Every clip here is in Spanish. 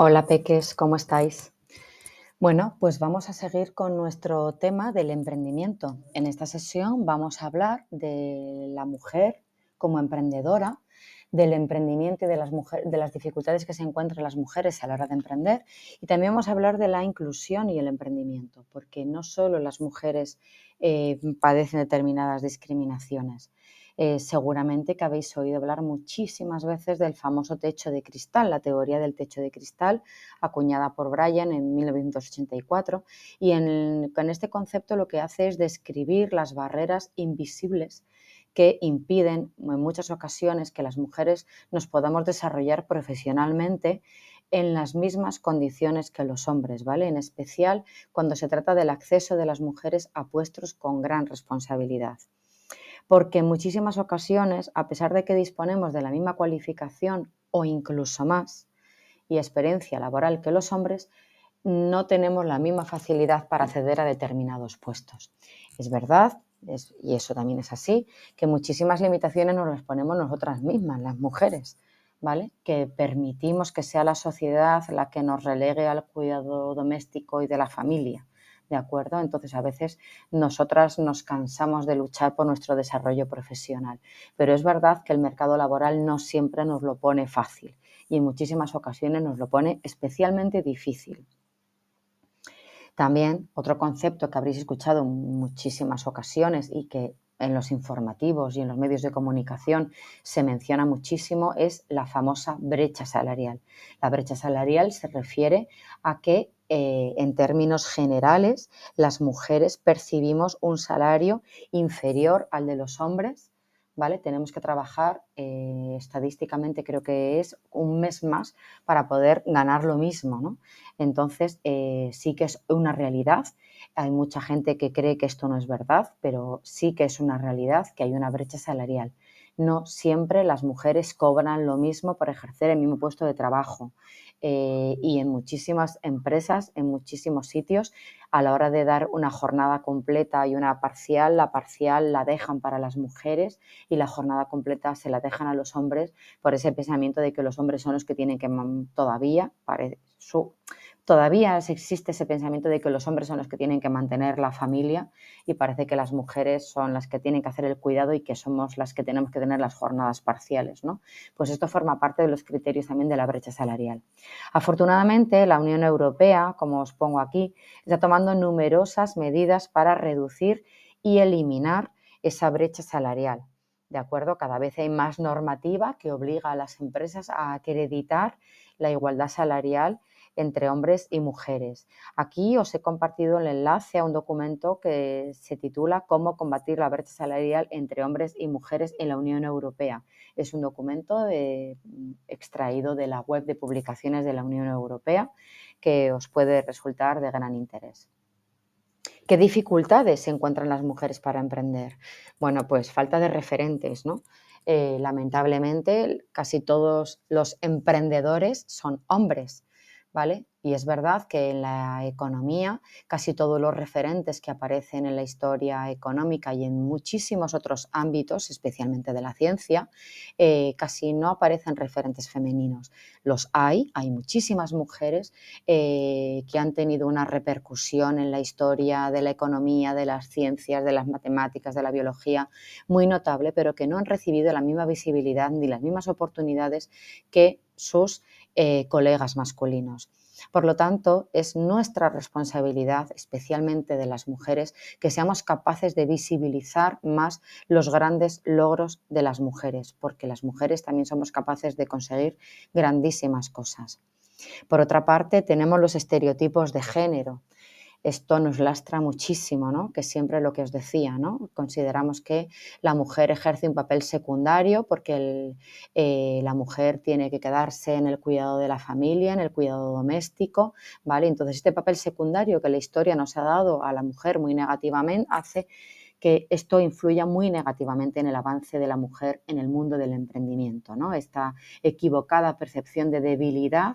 Hola peques, ¿cómo estáis? Bueno, pues vamos a seguir con nuestro tema del emprendimiento. En esta sesión vamos a hablar de la mujer como emprendedora, del emprendimiento y de las, de las dificultades que se encuentran las mujeres a la hora de emprender. Y también vamos a hablar de la inclusión y el emprendimiento, porque no solo las mujeres eh, padecen determinadas discriminaciones, eh, seguramente que habéis oído hablar muchísimas veces del famoso techo de cristal, la teoría del techo de cristal, acuñada por Brian en 1984. Y en, con este concepto lo que hace es describir las barreras invisibles que impiden en muchas ocasiones que las mujeres nos podamos desarrollar profesionalmente en las mismas condiciones que los hombres, ¿vale? En especial cuando se trata del acceso de las mujeres a puestos con gran responsabilidad porque en muchísimas ocasiones, a pesar de que disponemos de la misma cualificación o incluso más y experiencia laboral que los hombres, no tenemos la misma facilidad para acceder a determinados puestos. Es verdad, y eso también es así, que muchísimas limitaciones nos las ponemos nosotras mismas, las mujeres, ¿vale? Que permitimos que sea la sociedad la que nos relegue al cuidado doméstico y de la familia. ¿de acuerdo? Entonces a veces nosotras nos cansamos de luchar por nuestro desarrollo profesional, pero es verdad que el mercado laboral no siempre nos lo pone fácil y en muchísimas ocasiones nos lo pone especialmente difícil. También otro concepto que habréis escuchado en muchísimas ocasiones y que en los informativos y en los medios de comunicación se menciona muchísimo es la famosa brecha salarial. La brecha salarial se refiere a que eh, en términos generales, las mujeres percibimos un salario inferior al de los hombres, ¿vale? Tenemos que trabajar eh, estadísticamente, creo que es un mes más para poder ganar lo mismo, ¿no? Entonces, eh, sí que es una realidad. Hay mucha gente que cree que esto no es verdad, pero sí que es una realidad que hay una brecha salarial no siempre las mujeres cobran lo mismo por ejercer el mismo puesto de trabajo. Eh, y en muchísimas empresas, en muchísimos sitios, a la hora de dar una jornada completa y una parcial, la parcial la dejan para las mujeres y la jornada completa se la dejan a los hombres por ese pensamiento de que los hombres son los que tienen que todavía, todavía existe ese pensamiento de que los hombres son los que tienen que mantener la familia y parece que las mujeres son las que tienen que hacer el cuidado y que somos las que tenemos que las jornadas parciales. ¿no? Pues esto forma parte de los criterios también de la brecha salarial. Afortunadamente, la Unión Europea, como os pongo aquí, está tomando numerosas medidas para reducir y eliminar esa brecha salarial. ¿De acuerdo? Cada vez hay más normativa que obliga a las empresas a acreditar la igualdad salarial entre hombres y mujeres. Aquí os he compartido el enlace a un documento que se titula Cómo combatir la brecha salarial entre hombres y mujeres en la Unión Europea. Es un documento eh, extraído de la web de publicaciones de la Unión Europea que os puede resultar de gran interés. ¿Qué dificultades se encuentran las mujeres para emprender? Bueno, pues falta de referentes, ¿no? Eh, lamentablemente, casi todos los emprendedores son hombres. Y es verdad que en la economía casi todos los referentes que aparecen en la historia económica y en muchísimos otros ámbitos, especialmente de la ciencia, eh, casi no aparecen referentes femeninos. Los hay, hay muchísimas mujeres eh, que han tenido una repercusión en la historia de la economía, de las ciencias, de las matemáticas, de la biología, muy notable, pero que no han recibido la misma visibilidad ni las mismas oportunidades que sus eh, colegas masculinos. Por lo tanto, es nuestra responsabilidad, especialmente de las mujeres, que seamos capaces de visibilizar más los grandes logros de las mujeres, porque las mujeres también somos capaces de conseguir grandísimas cosas. Por otra parte, tenemos los estereotipos de género esto nos lastra muchísimo, ¿no? que siempre lo que os decía, ¿no? consideramos que la mujer ejerce un papel secundario porque eh, la mujer tiene que quedarse en el cuidado de la familia, en el cuidado doméstico, ¿vale? Entonces este papel secundario que la historia nos ha dado a la mujer muy negativamente hace que esto influya muy negativamente en el avance de la mujer en el mundo del emprendimiento. ¿no? Esta equivocada percepción de debilidad,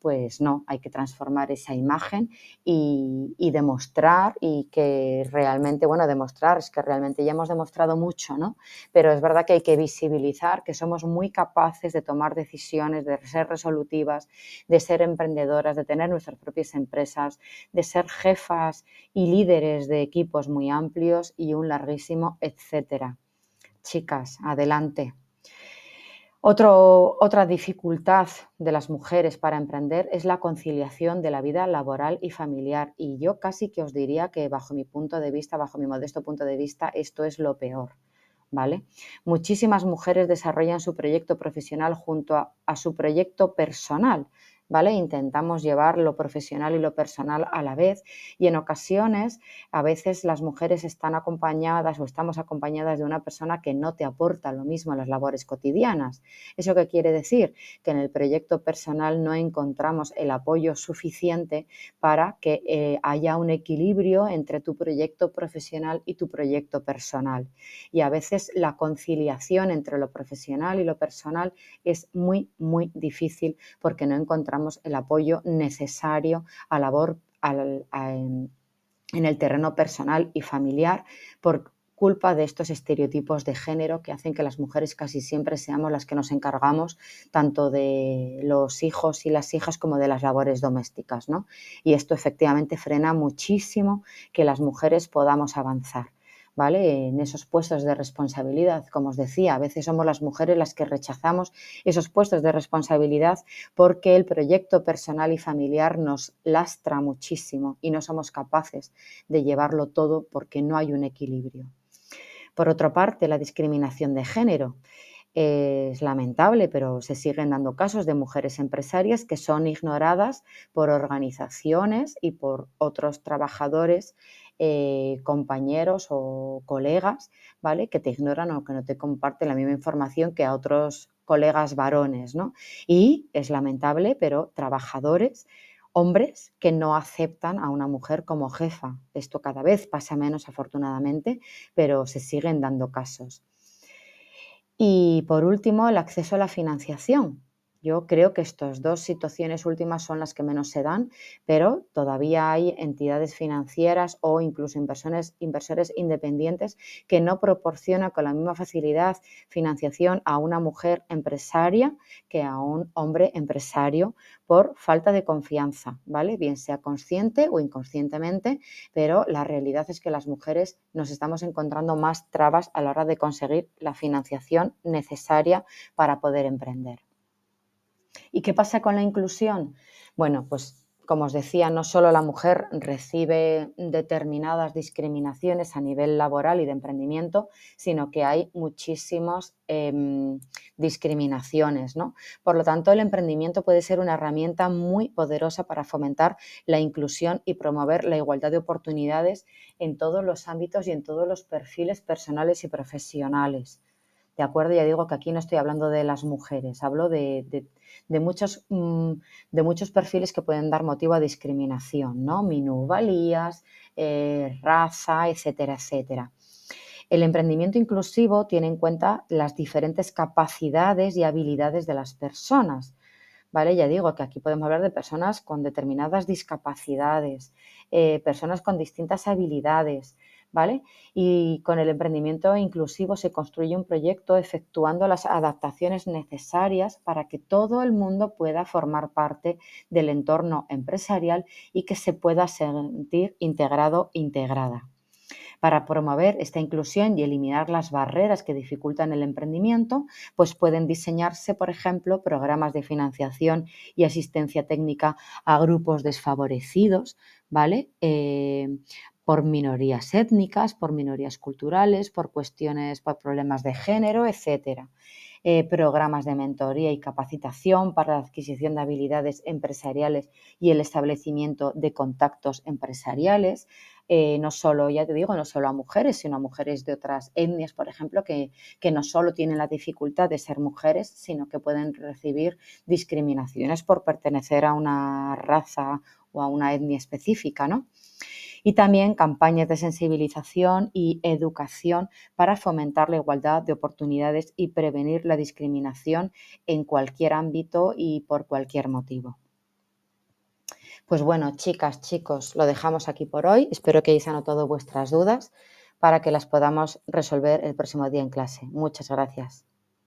pues no, hay que transformar esa imagen y, demostrar y que realmente, bueno, demostrar es que realmente ya hemos demostrado mucho, ¿no? Pero es verdad que hay que visibilizar que somos muy capaces de tomar decisiones, de ser resolutivas, de ser emprendedoras, de tener nuestras propias empresas, de ser jefas y líderes de equipos muy amplios y larguísimo etcétera. Chicas, adelante. otra dificultad de las mujeres para emprender es la conciliación de la vida laboral y familiar. Y yo casi que os diría que bajo mi punto de vista, bajo mi modesto punto de vista, esto es lo peor. ¿Vale? Muchísimas mujeres desarrollan su proyecto profesional junto a su proyecto personal, Intentamos llevar lo profesional y lo personal a la vez y en ocasiones a veces las mujeres están acompañadas o estamos acompañadas de una persona que no te aporta lo mismo a las labores cotidianas. ¿Eso qué quiere decir? Que en el proyecto personal no encontramos el apoyo suficiente para que eh, haya un equilibrio entre tu proyecto profesional y tu proyecto personal. Y a veces la conciliación entre lo profesional y lo personal es muy, muy difícil porque no encontramos el apoyo necesario a labor en, el terreno personal y familiar por culpa de estos estereotipos de género que hacen que las mujeres casi siempre seamos las que nos encargamos tanto de los hijos y las hijas como de las labores domésticas. Y esto efectivamente frena muchísimo que las mujeres podamos avanzar. En esos puestos de responsabilidad, como os decía, a veces somos las mujeres las que rechazamos esos puestos de responsabilidad porque el proyecto personal y familiar nos lastra muchísimo y no somos capaces de llevarlo todo porque no hay un equilibrio. Por otra parte, la discriminación de género. Eh, es lamentable, pero se siguen dando casos de mujeres empresarias que son ignoradas por organizaciones y por otros trabajadores eh, compañeros o colegas, ¿vale? Que te ignoran o que no te comparten la misma información que a otros colegas varones, ¿no? Y es lamentable, pero trabajadores, hombres que no aceptan a una mujer como jefa. Esto cada vez pasa menos, afortunadamente, pero se siguen dando casos. Y por último, el acceso a la financiación. Yo creo que estas dos situaciones últimas son las que menos se dan, pero todavía hay entidades financieras o incluso inversores, inversores independientes que no proporcionan con la misma facilidad financiación a una mujer empresaria que a un hombre empresario por falta de confianza, ¿vale? Bien sea consciente o inconscientemente, pero la realidad es que las mujeres nos estamos encontrando más trabas a la hora de conseguir la financiación necesaria para poder emprender. ¿Y qué pasa con la inclusión? Bueno, pues como os decía, no solo la mujer recibe determinadas discriminaciones a nivel laboral y de emprendimiento, sino que hay muchísimas em, discriminaciones. ¿no? Por lo tanto, el emprendimiento puede ser una herramienta muy poderosa para fomentar la inclusión y promover la igualdad de oportunidades en todos los ámbitos y en todos los perfiles personales y profesionales. ¿de acuerdo? Ya digo que aquí no estoy hablando de las mujeres, hablo de, muchos, mm, de muchos perfiles que pueden dar motivo a discriminación, ¿no? Minuvalías, eh, raza, etcétera, etcétera. El emprendimiento inclusivo tiene en cuenta las diferentes capacidades y habilidades de las personas. ¿Vale? Ya digo que aquí podemos hablar de personas con determinadas discapacidades, eh, personas con distintas habilidades, ¿vale? Y con el emprendimiento inclusivo se construye un proyecto efectuando las adaptaciones necesarias para que todo el mundo pueda formar parte del entorno empresarial y que se pueda sentir integrado, integrada. Para promover esta inclusión y eliminar las barreras que dificultan el emprendimiento, pues pueden diseñarse, por ejemplo, programas de financiación y asistencia técnica a grupos desfavorecidos, ¿vale? Eh, por minorías étnicas, por minorías culturales, por cuestiones, por problemas de género, etcétera. Eh, programas de mentoría y capacitación para la adquisición de habilidades empresariales y el establecimiento de contactos empresariales, eh, no solo, ya te digo, no solo a mujeres, sino a mujeres de otras etnias, por ejemplo, que, que no solo tienen la dificultad de ser mujeres, sino que pueden recibir discriminaciones por pertenecer a una raza o a una etnia específica, ¿no? y también campañas de sensibilización y educación para fomentar la igualdad de oportunidades y prevenir la discriminación en cualquier ámbito y por cualquier motivo. Pues bueno, chicas, chicos, lo dejamos aquí por hoy. Espero que hayáis anotado vuestras dudas para que las podamos resolver el próximo día en clase. Muchas gracias.